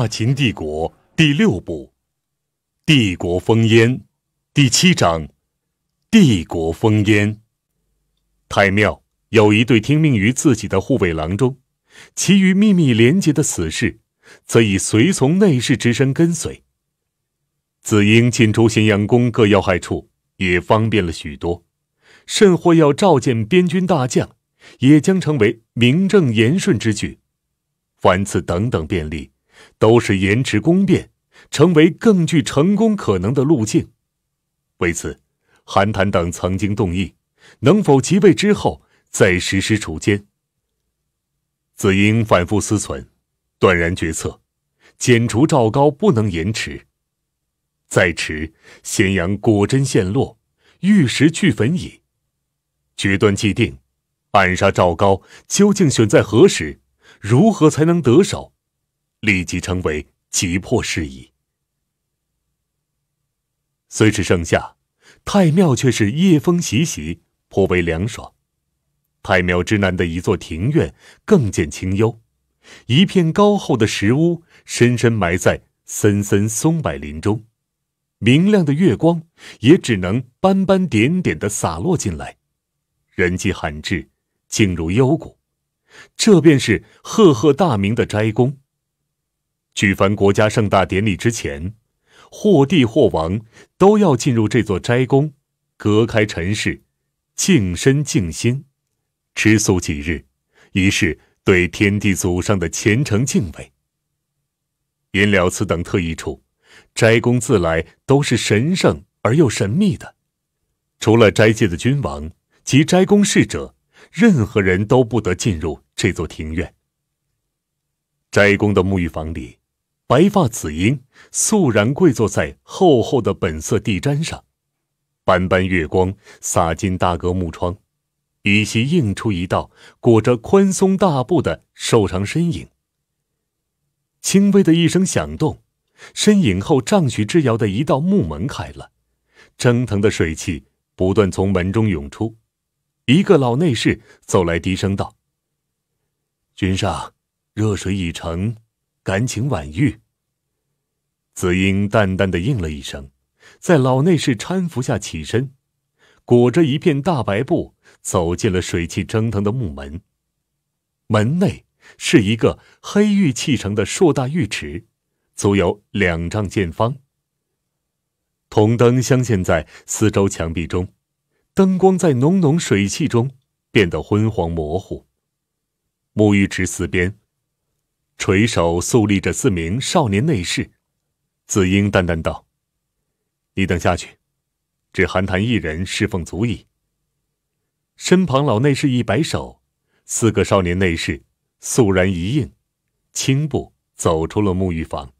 大秦帝国第六部，《帝国烽烟》第七章，《帝国烽烟》。太庙有一对听命于自己的护卫郎中，其余秘密联结的死士，则以随从内侍之身跟随。子婴进出咸阳宫各要害处也方便了许多，甚或要召见边军大将，也将成为名正言顺之举。凡此等等便利。都是延迟攻变，成为更具成功可能的路径。为此，韩谭等曾经动议，能否即位之后再实施除奸？子婴反复思忖，断然决策：剪除赵高不能延迟，再迟咸阳果真陷落，玉石俱焚矣。决断既定，暗杀赵高究竟选在何时？如何才能得手？立即成为急迫事宜。虽是盛夏，太庙却是夜风习习，颇为凉爽。太庙之南的一座庭院更见清幽，一片高厚的石屋深深埋在森森松柏林中，明亮的月光也只能斑斑点点的洒落进来，人迹罕至，静如幽谷。这便是赫赫大名的斋宫。举凡国家盛大典礼之前，或帝或王都要进入这座斋宫，隔开尘世，净身静心，吃素几日，以示对天地祖上的虔诚敬畏。因了此等特异处，斋宫自来都是神圣而又神秘的。除了斋戒的君王及斋宫侍者，任何人都不得进入这座庭院。斋宫的沐浴房里。白发紫英肃然跪坐在厚厚的本色地毡上，斑斑月光洒进大阁木窗，依稀映出一道裹着宽松大布的瘦长身影。轻微的一声响动，身影后丈许之遥的一道木门开了，蒸腾的水汽不断从门中涌出。一个老内侍走来，低声道：“君上，热水已成。”敢请婉玉子英淡淡的应了一声，在老内侍搀扶下起身，裹着一片大白布走进了水汽蒸腾的木门。门内是一个黑玉砌成的硕大浴池，足有两丈见方。铜灯镶嵌在四周墙壁中，灯光在浓浓水汽中变得昏黄模糊。沐浴池四边。垂手肃立着四名少年内侍，子英淡淡道：“你等下去，只寒潭一人侍奉足矣。”身旁老内侍一摆手，四个少年内侍肃然一应，轻步走出了沐浴房。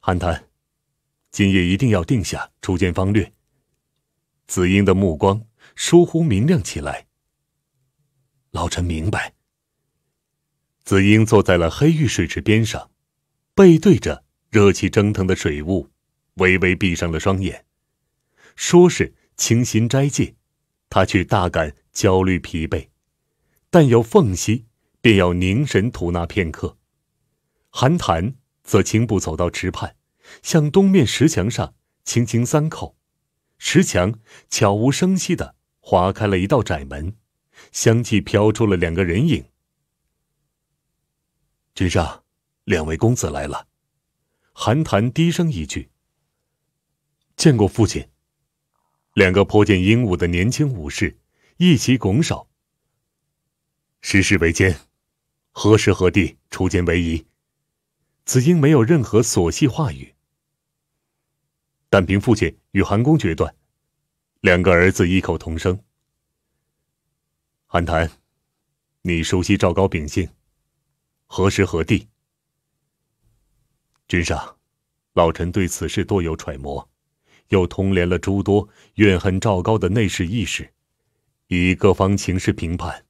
寒潭，今夜一定要定下出奸方略。子英的目光疏忽明亮起来。老臣明白。子英坐在了黑玉水池边上，背对着热气蒸腾的水雾，微微闭上了双眼。说是清心斋戒，他却大感焦虑疲惫。但有缝隙，便要凝神吐纳片刻。寒潭则轻步走到池畔，向东面石墙上轻轻三叩，石墙悄无声息地划开了一道窄门，相继飘出了两个人影。君上，两位公子来了。韩谈低声一句：“见过父亲。”两个颇见英武的年轻武士一起拱手。时事为艰，何时何地初奸为宜？子婴没有任何琐细话语，但凭父亲与韩公决断。两个儿子异口同声：“韩谈，你熟悉赵高秉性。”何时何地？君上，老臣对此事多有揣摩，又通连了诸多怨恨赵高的内侍议事，以各方情势评判，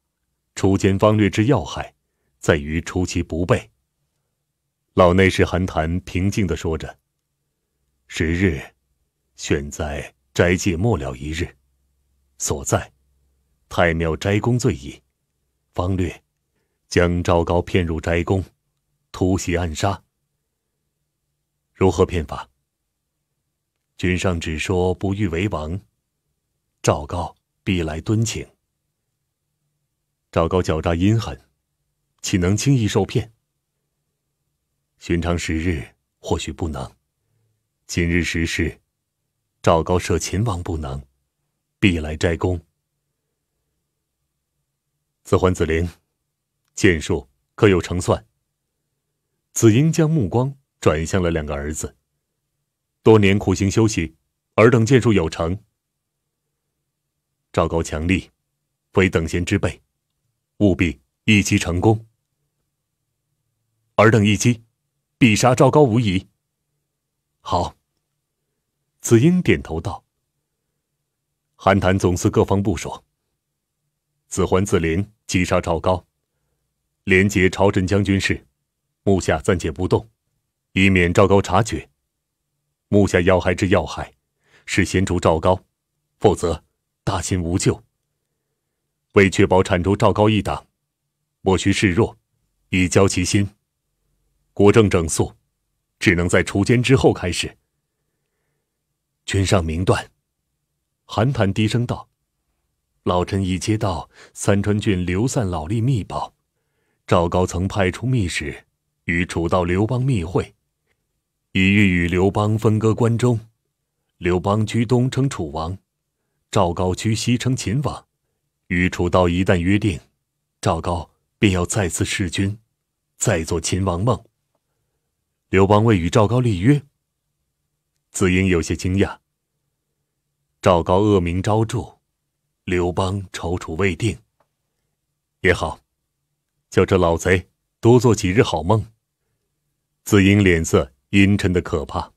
出奸方略之要害，在于出其不备。老内侍寒谈平静地说着：“时日，选在斋戒末了一日，所在，太庙斋宫最宜，方略。”将赵高骗入斋宫，突袭暗杀。如何骗法？君上只说不欲为王，赵高必来敦请。赵高狡诈阴狠，岂能轻易受骗？寻常时日或许不能，今日时事，赵高慑秦王不能，必来斋宫。子桓子菱。剑术可有成算？子婴将目光转向了两个儿子。多年苦行修习，尔等剑术有成。赵高强力，非等闲之辈，务必一击成功。尔等一击，必杀赵高无疑。好，子婴点头道：“韩谈总司各方部署，子桓、子林击杀赵高。”连结朝臣将军事，目下暂且不动，以免赵高察觉。目下要害之要害，是先除赵高，否则大秦无救。为确保铲除赵高一党，莫需示弱，以交其心。国政整肃，只能在除奸之后开始。君上明断，韩谈低声道：“老臣已接到三川郡流散老吏密报。”赵高曾派出密使，与楚道刘邦密会，以欲与刘邦分割关中。刘邦居东称楚王，赵高居西称秦王。与楚道一旦约定，赵高便要再次弑君，再做秦王梦。刘邦未与赵高立约。子婴有些惊讶。赵高恶名昭著，刘邦踌躇未定，也好。叫这老贼多做几日好梦。子婴脸色阴沉的可怕。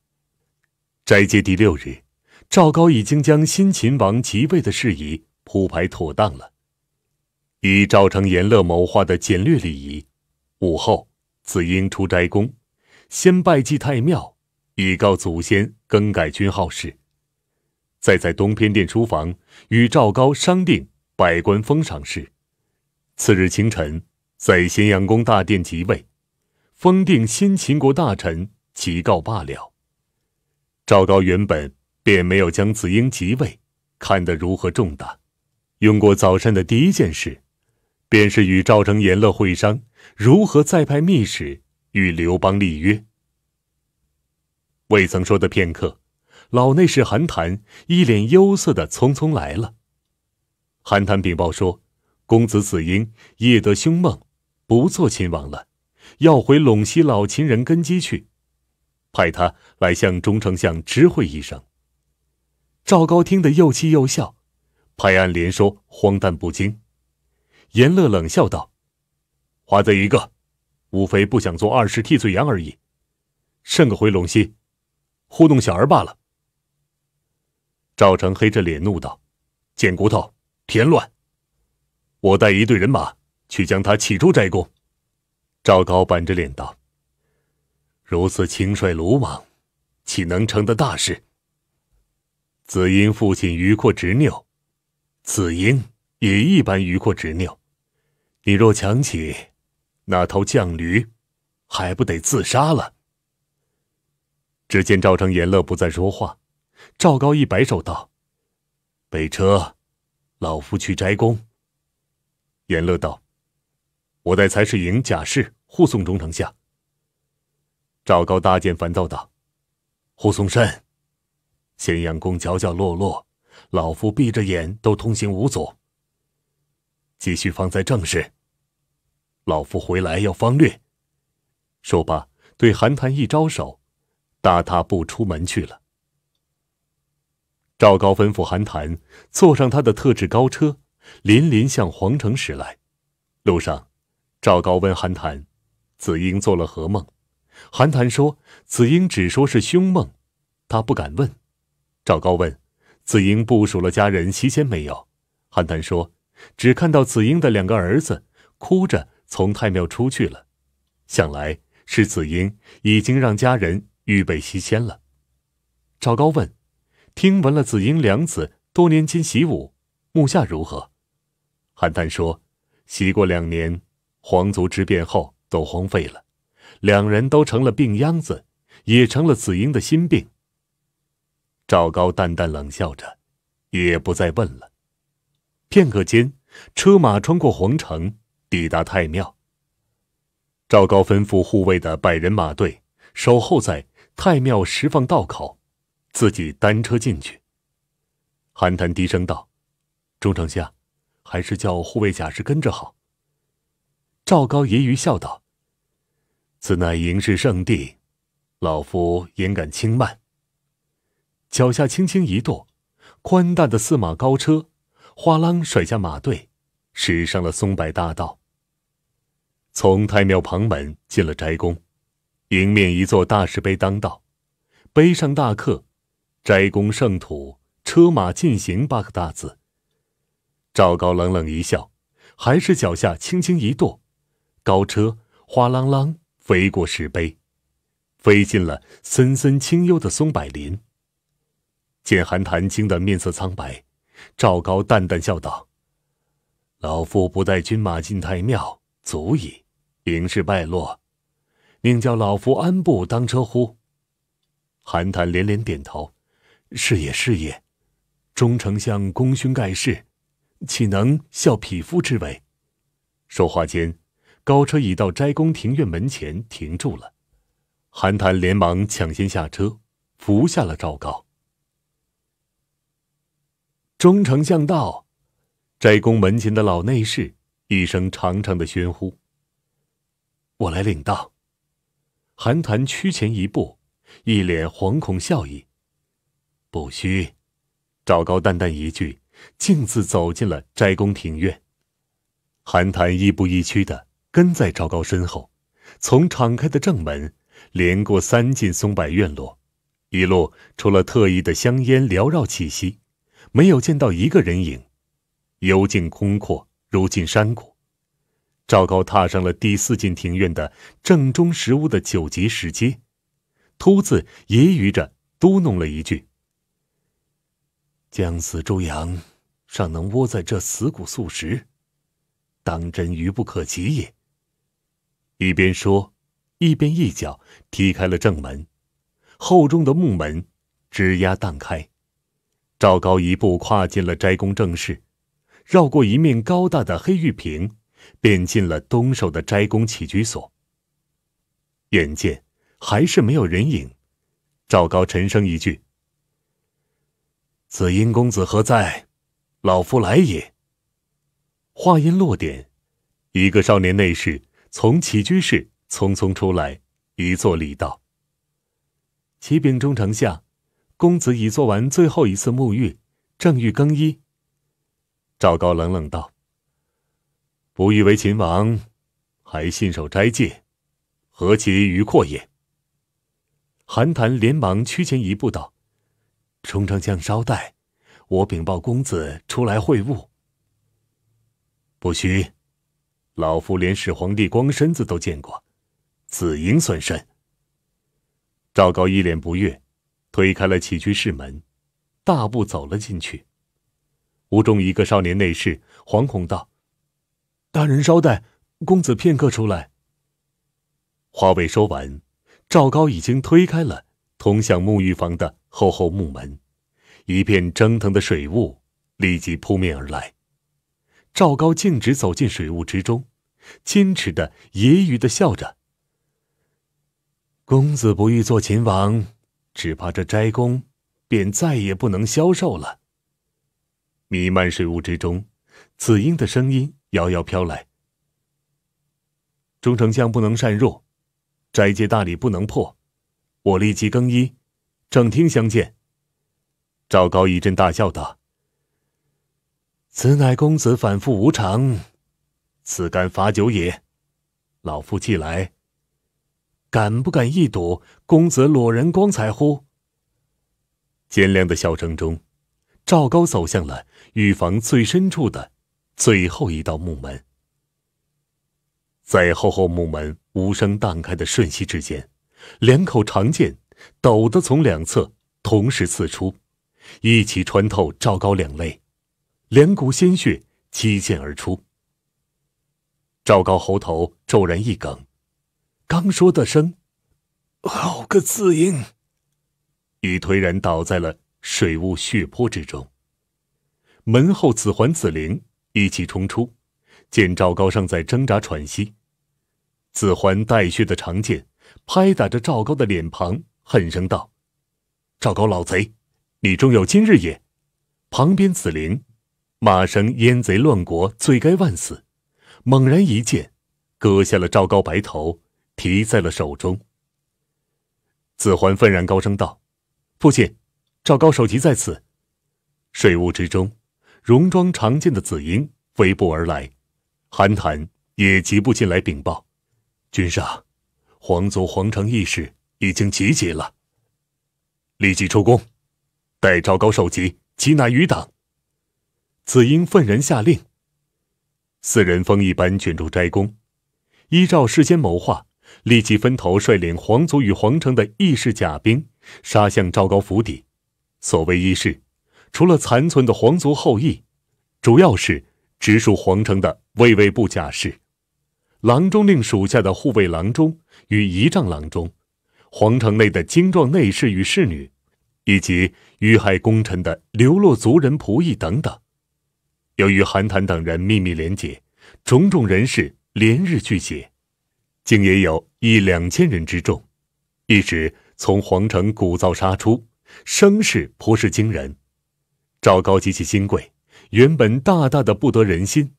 斋戒第六日，赵高已经将新秦王即位的事宜铺排妥当了。以赵成阎乐谋划的简略礼仪，午后子婴出斋宫，先拜祭太庙，以告祖先更改君号事；再在东偏殿书房与赵高商定百官封赏事。次日清晨。在咸阳宫大殿即位，封定新秦国大臣，即告罢了。赵高原本便没有将子婴即位看得如何重大，用过早膳的第一件事，便是与赵成、言乐会商如何再派密使与刘邦立约。未曾说的片刻，老内侍韩谈一脸忧色的匆匆来了。韩谈禀报说，公子子婴夜得凶梦。不做秦王了，要回陇西老秦人根基去，派他来向中丞相知会一声。赵高听得又气又笑，拍案连说荒诞不经。严乐冷笑道：“华贼一个，无非不想做二世替罪羊而已，甚个回陇西，糊弄小儿罢了。”赵成黑着脸怒道：“贱骨头，添乱！我带一队人马。”去将他起出斋宫，赵高板着脸道：“如此轻率鲁莽，岂能成得大事？子婴父亲愚阔执拗，子婴也一般愚阔执拗。你若强起那头犟驴，还不得自杀了？”只见赵成言乐不再说话，赵高一摆手道：“备车，老夫去斋宫。”言乐道。我带财士营假释护送中丞下。赵高大见烦躁道：“护送山，咸阳宫角角落落，老夫闭着眼都通行无阻。继续放在正事，老夫回来要方略。”说罢，对韩谈一招手，大踏步出门去了。赵高吩咐韩谈坐上他的特制高车，连连向皇城驶来，路上。赵高问韩谈：“子婴做了何梦？”韩谈说：“子婴只说是凶梦，他不敢问。”赵高问：“子婴部署了家人西迁没有？”韩谈说：“只看到子婴的两个儿子哭着从太庙出去了，想来是子婴已经让家人预备西迁了。”赵高问：“听闻了子婴两子多年间习武，目下如何？”韩谈说：“习过两年。”皇族之变后都荒废了，两人都成了病秧子，也成了子婴的心病。赵高淡淡冷笑着，也不再问了。片刻间，车马穿过皇城，抵达太庙。赵高吩咐护卫的百人马队守候在太庙石方道口，自己单车进去。韩谈低声道：“钟丞相，还是叫护卫甲士跟着好。”赵高揶揄笑道：“此乃迎师圣地，老夫焉敢轻慢？”脚下轻轻一跺，宽大的四马高车，哗啷甩下马队，驶上了松柏大道。从太庙旁门进了斋宫，迎面一座大石碑当道，碑上大刻“斋宫圣土，车马尽行”八个大字。赵高冷冷一笑，还是脚下轻轻一跺。高车哗啷啷飞过石碑，飞进了森森清幽的松柏林。见韩谈惊得面色苍白，赵高淡淡笑道：“老夫不带军马进太庙，足矣。兵势败落，宁叫老夫安步当车乎？”韩谈连连点头：“是也，是也。中丞相功勋盖世，岂能效匹夫之为？”说话间。高车已到斋宫庭院门前停住了，韩谈连忙抢先下车，扶下了赵高。忠丞相到，斋宫门前的老内侍一声长长的喧呼：“我来领道。”韩谈屈前一步，一脸惶恐笑意。不虚，赵高淡淡一句，径自走进了斋宫庭院。韩谈亦步亦趋的。跟在赵高身后，从敞开的正门，连过三进松柏院落，一路除了特意的香烟缭绕气息，没有见到一个人影，幽静空阔如进山谷。赵高踏上了第四进庭院的正中石屋的九级石阶，秃子揶揄着嘟囔了一句：“将死猪羊尚能窝在这死谷素食，当真愚不可及也。”一边说，一边一脚踢开了正门，厚重的木门吱呀荡开，赵高一步跨进了斋宫正室，绕过一面高大的黑玉屏，便进了东首的斋宫起居所。眼见还是没有人影，赵高沉声一句：“紫英公子何在？老夫来也。”话音落点，一个少年内侍。从起居室匆匆出来，一坐礼道。启禀中丞相，公子已做完最后一次沐浴，正欲更衣。赵高冷冷道：“不欲为秦王，还信守斋戒，何其愚阔也！”韩谈连忙屈前一步道：“中丞相稍待，我禀报公子出来会晤。”不需。老夫连始皇帝光身子都见过，此应算甚？赵高一脸不悦，推开了起居室门，大步走了进去。屋中一个少年内侍惶恐道：“大人稍待，公子片刻出来。”话未说完，赵高已经推开了通向沐浴房的厚厚木门，一片蒸腾的水雾立即扑面而来。赵高径直走进水雾之中，矜持的、揶揄的笑着：“公子不欲做秦王，只怕这斋宫便再也不能消受了。”弥漫水雾之中，紫英的声音遥遥飘来：“中丞相不能擅入，斋戒大礼不能破，我立即更衣，正厅相见。”赵高一阵大笑，道。此乃公子反复无常，此干罚酒也。老夫既来，敢不敢一睹公子裸人光彩乎？尖亮的笑声中，赵高走向了御房最深处的最后一道木门。在厚厚木门无声荡开的瞬息之间，两口长剑陡的从两侧同时刺出，一起穿透赵高两肋。两股鲜血激溅而出。赵高喉头骤然一梗，刚说的声，好个字音，已颓然倒在了水雾血泊之中。门后子环、子灵一起冲出，见赵高尚在挣扎喘息，子环带血的长剑拍打着赵高的脸庞，恨声道：“赵高老贼，你终有今日也！”旁边子灵。马生，燕贼乱国，罪该万死！猛然一剑，割下了赵高白头，提在了手中。子桓愤然高声道：“父亲，赵高首级在此！”水雾之中，戎装长剑的子婴飞步而来，韩谭也急步进来禀报：“君上，皇族皇城义士已经集结了，立即出宫，待赵高首级，缉拿余党。”子婴愤然下令。四人风一般卷入斋宫，依照事先谋划，立即分头率领皇族与皇城的义士甲兵，杀向赵高府邸。所谓义士，除了残存的皇族后裔，主要是直属皇城的卫尉部甲士、郎中令属下的护卫郎中与仪仗郎中、皇城内的精壮内侍与侍女，以及遇害功臣的流落族人仆役等等。由于韩谈等人秘密联结，种种人士连日聚集，竟也有一两千人之众，一时从皇城鼓噪杀出，声势颇是惊人。赵高及其金贵原本大大的不得人心，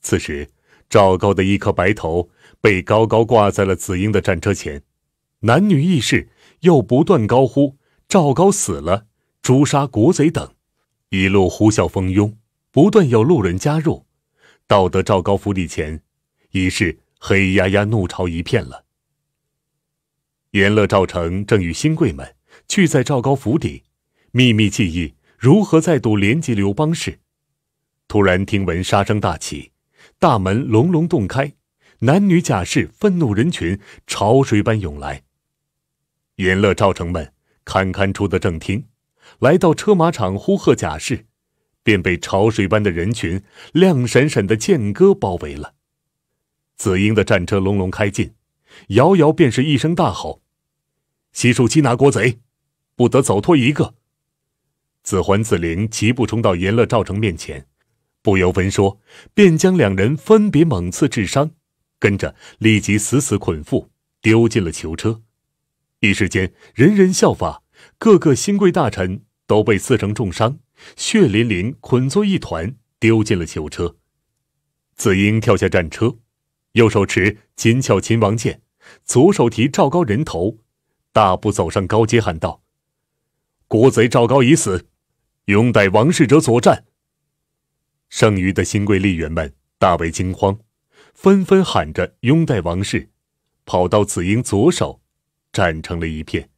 此时赵高的一颗白头被高高挂在了子婴的战车前，男女义士又不断高呼“赵高死了，诛杀国贼等”，一路呼啸蜂拥。不断有路人加入，到得赵高府邸前，已是黑压压怒潮一片了。阎乐、赵成正与新贵们聚在赵高府邸，秘密记忆如何再度连结刘邦氏，突然听闻杀声大起，大门隆隆洞开，男女甲士愤怒人群潮水般涌来。阎乐、赵成们堪堪出得正厅，来到车马场呼喝甲士。便被潮水般的人群、亮闪闪的剑戈包围了。紫英的战车隆隆开进，瑶瑶便是一声大吼：“悉数缉拿国贼，不得走脱一个！”子环、子陵齐步冲到阎乐、赵成面前，不由分说，便将两人分别猛刺致伤，跟着立即死死捆缚，丢进了囚车。一时间，人人效法，各个新贵大臣都被刺成重伤。血淋淋捆作一团，丢进了囚车。子婴跳下战车，右手持金鞘秦王剑，左手提赵高人头，大步走上高阶，喊道：“国贼赵高已死，拥戴王室者左战。”剩余的新贵立员们大为惊慌，纷纷喊着拥戴王室，跑到子婴左手，站成了一片。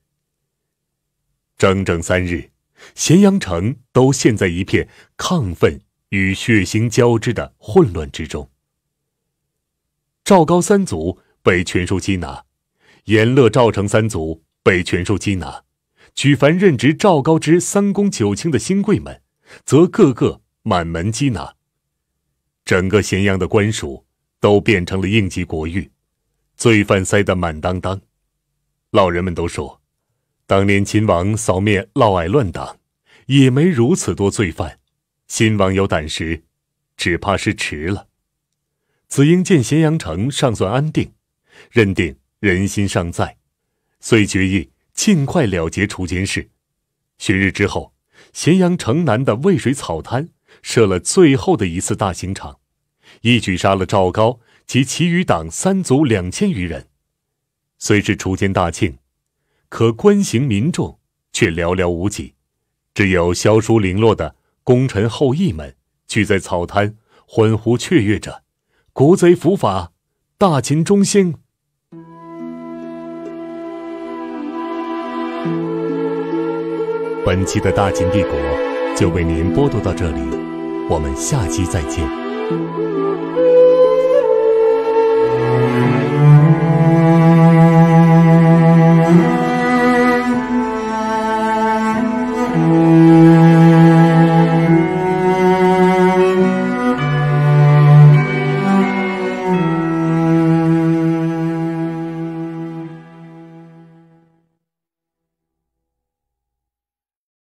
整整三日。咸阳城都陷在一片亢奋与血腥交织的混乱之中。赵高三族被全数缉拿，严乐赵成三族被全数缉拿，举凡任职赵高之三公九卿的新贵们，则个个满门缉拿。整个咸阳的官署都变成了应急国狱，罪犯塞得满当当。老人们都说。当年秦王扫灭嫪毐乱党，也没如此多罪犯。秦王有胆识，只怕是迟了。子婴见咸阳城尚算安定，认定人心尚在，遂决意尽快了结除奸事。旬日之后，咸阳城南的渭水草滩设了最后的一次大刑场，一举杀了赵高及其余党三族两千余人，虽是除奸大庆。可观行民众却寥寥无几，只有萧疏零落的功臣后裔们聚在草滩，欢呼雀跃着：“国贼伏法，大秦中兴！”本期的大秦帝国就为您播读到这里，我们下期再见。